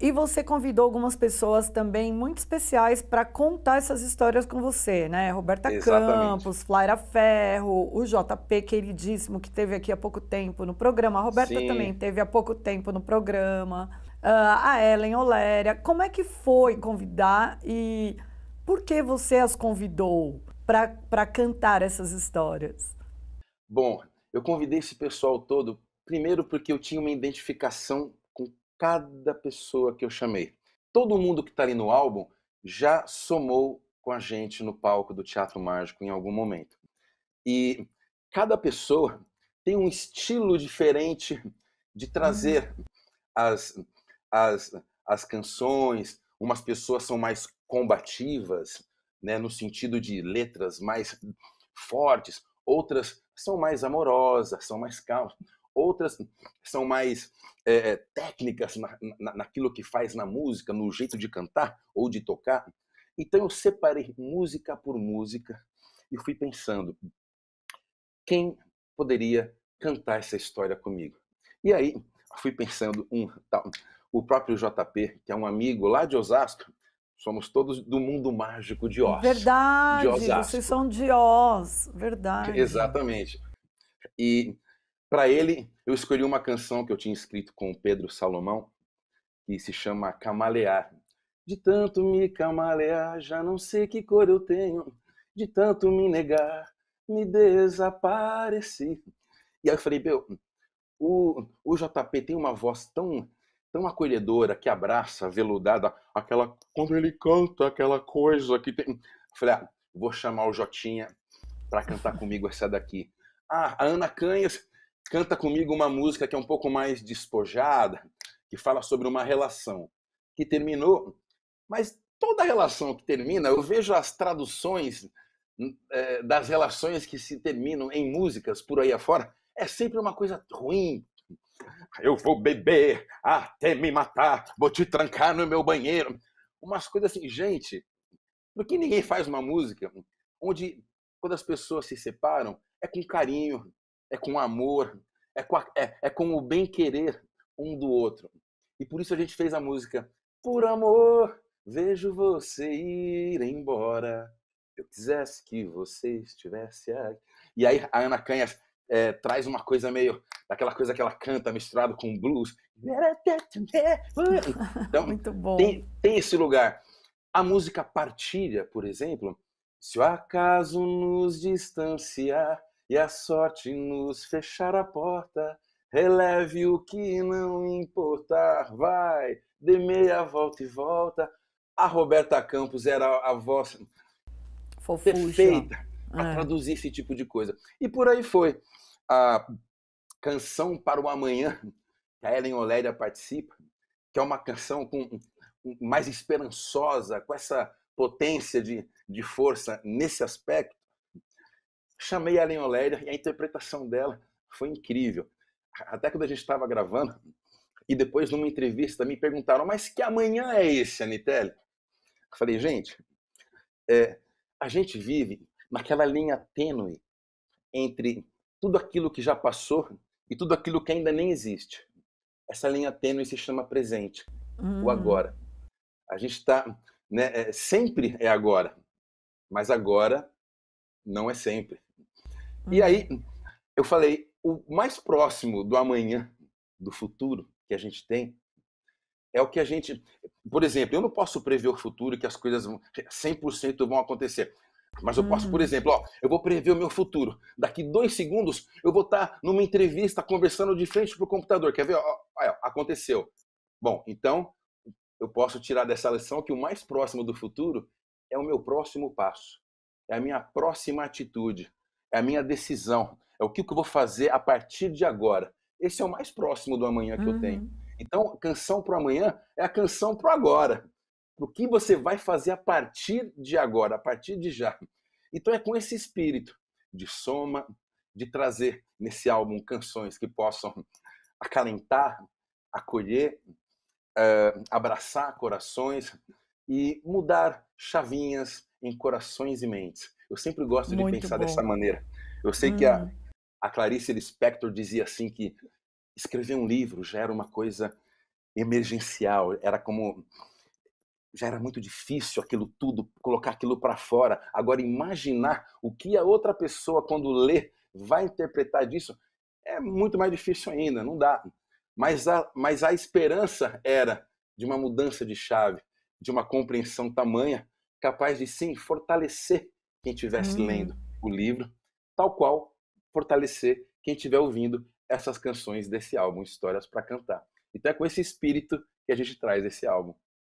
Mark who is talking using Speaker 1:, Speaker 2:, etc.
Speaker 1: E você convidou algumas pessoas também muito especiais para contar essas histórias com você, né? Roberta Exatamente. Campos, Flaira Ferro, o JP queridíssimo que teve aqui há pouco tempo no programa. A Roberta Sim. também teve há pouco tempo no programa. Uh, a Ellen Oléria. Como é que foi convidar e por que você as convidou para cantar essas histórias? Bom, eu convidei esse pessoal todo, primeiro porque eu tinha uma identificação cada pessoa que eu chamei. Todo mundo que está ali no álbum já somou com a gente no palco do Teatro Mágico em algum momento. E cada pessoa tem um estilo diferente de trazer uhum. as, as, as canções. Umas pessoas são mais combativas, né, no sentido de letras mais fortes, outras são mais amorosas, são mais calmas, outras são mais é, é, técnicas na, na, naquilo que faz na música, no jeito de cantar ou de tocar. Então eu separei música por música e fui pensando quem poderia cantar essa história comigo. E aí fui pensando um tal, tá, o próprio JP, que é um amigo lá de Osasco, Somos todos do mundo mágico de Oz. Verdade, de vocês são de Oz, verdade. Exatamente. E para ele, eu escolhi uma canção que eu tinha escrito com o Pedro Salomão, que se chama Camalear. De tanto me camalear, já não sei que cor eu tenho. De tanto me negar, me desapareci. E aí eu falei, meu, o, o JP tem uma voz tão tão acolhedora, que abraça, veludada, aquela. Quando ele canta, aquela coisa que tem. Falei, ah, vou chamar o Jotinha para cantar comigo essa daqui. Ah, a Ana Canhas canta comigo uma música que é um pouco mais despojada, que fala sobre uma relação que terminou, mas toda relação que termina, eu vejo as traduções hum, é, das relações que se terminam em músicas por aí afora, é sempre uma coisa ruim. Eu vou beber até me matar, vou te trancar no meu banheiro. Umas coisas assim, gente, no que ninguém faz uma música onde quando as pessoas se separam é com carinho, é com amor, é com, a, é, é com o bem querer um do outro. E por isso a gente fez a música Por Amor, vejo você ir embora. Eu quisesse que você estivesse aqui. E aí a Ana Canhas é, traz uma coisa meio daquela coisa que ela canta misturado com blues. Então, Muito bom. Tem, tem esse lugar. A música Partilha, por exemplo, se o acaso nos distanciar, e a sorte nos fechar a porta, releve o que não importar, vai, dê meia volta e volta. A Roberta Campos era a voz Fofuxa. perfeita para é. traduzir esse tipo de coisa. E por aí foi. A Canção para o Amanhã, que a Ellen Oléria participa, que é uma canção com, mais esperançosa, com essa potência de, de força nesse aspecto, Chamei a Ellen O'Leary e a interpretação dela foi incrível. Até quando a gente estava gravando, e depois numa entrevista me perguntaram, mas que amanhã é esse, Anitelli? Eu falei, gente, é, a gente vive naquela linha tênue entre tudo aquilo que já passou e tudo aquilo que ainda nem existe. Essa linha tênue se chama presente, uhum. o hum. agora. A gente está, né, é, sempre é agora, mas agora não é sempre. E aí uhum. eu falei, o mais próximo do amanhã, do futuro que a gente tem, é o que a gente. Por exemplo, eu não posso prever o futuro que as coisas 100% vão acontecer. Mas eu posso, uhum. por hum. exemplo, ó, eu vou prever o meu futuro. Daqui dois segundos eu vou estar tá numa entrevista conversando de frente para o computador. Quer ver? Ó, ó, aconteceu. Bom, então eu posso tirar dessa lição que o mais próximo do futuro é o meu próximo passo, é a minha próxima atitude, é a minha decisão, é o que, eu vou fazer a partir de agora. Esse é o mais próximo do amanhã que uhum. eu tenho. Uhum. Então, canção para amanhã é a canção para agora. O que você vai fazer a partir de agora, a partir de já. Então, é com esse espírito de soma, de trazer nesse álbum canções que possam acalentar, acolher, uh, abraçar corações e mudar chavinhas, em corações e mentes. Eu sempre gosto Muito de pensar bom. dessa maneira. Eu sei hum. que a, hum. a Clarice Lispector dizia assim que escrever um livro já era uma coisa emergencial, era como já era muito difícil aquilo tudo, colocar aquilo para fora. Agora imaginar o que a outra pessoa quando lê vai interpretar disso é muito mais difícil ainda, não dá. Mas a, mas a esperança era de uma mudança de chave, de uma compreensão tamanha capaz de sim fortalecer quem estivesse uhum. lendo o livro, tal qual fortalecer quem estiver ouvindo essas canções desse álbum Histórias para Cantar. Então é com esse espírito que a gente traz esse álbum